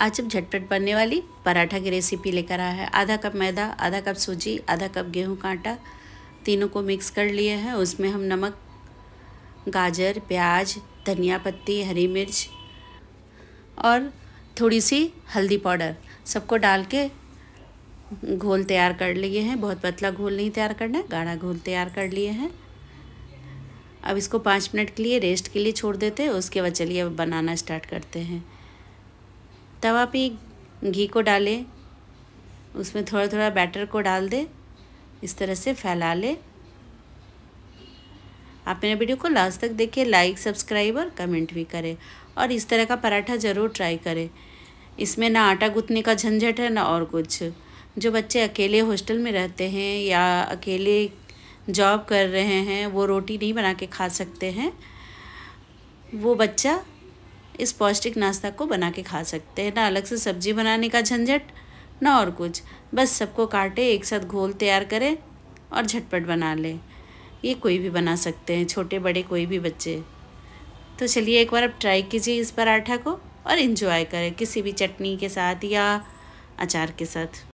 आज हम झटपट बनने वाली पराठा की रेसिपी लेकर आया है आधा कप मैदा आधा कप सूजी आधा कप गेहूं का आटा तीनों को मिक्स कर लिए हैं उसमें हम नमक गाजर प्याज धनिया पत्ती हरी मिर्च और थोड़ी सी हल्दी पाउडर सबको डाल के घोल तैयार कर लिए हैं बहुत पतला घोल नहीं तैयार करना है गाढ़ा घोल तैयार कर लिए हैं अब इसको पाँच मिनट के लिए रेस्ट के लिए छोड़ देते हैं उसके बाद चलिए अब बनाना स्टार्ट करते हैं तवा पे घी को डालें उसमें थोड़ा थोड़ा बैटर को डाल दे इस तरह से फैला ले आप मेरे वीडियो को लास्ट तक देखिए लाइक सब्सक्राइब और कमेंट भी करें और इस तरह का पराठा ज़रूर ट्राई करें इसमें ना आटा गुथने का झंझट है ना और कुछ जो बच्चे अकेले हॉस्टल में रहते हैं या अकेले जॉब कर रहे हैं वो रोटी नहीं बना के खा सकते हैं वो बच्चा इस पौष्टिक नाश्ता को बना के खा सकते हैं ना अलग से सब्जी बनाने का झंझट ना और कुछ बस सबको काटे एक साथ घोल तैयार करें और झटपट बना लें ये कोई भी बना सकते हैं छोटे बड़े कोई भी बच्चे तो चलिए एक बार आप ट्राई कीजिए इस पराठा को और इन्जॉय करें किसी भी चटनी के साथ या अचार के साथ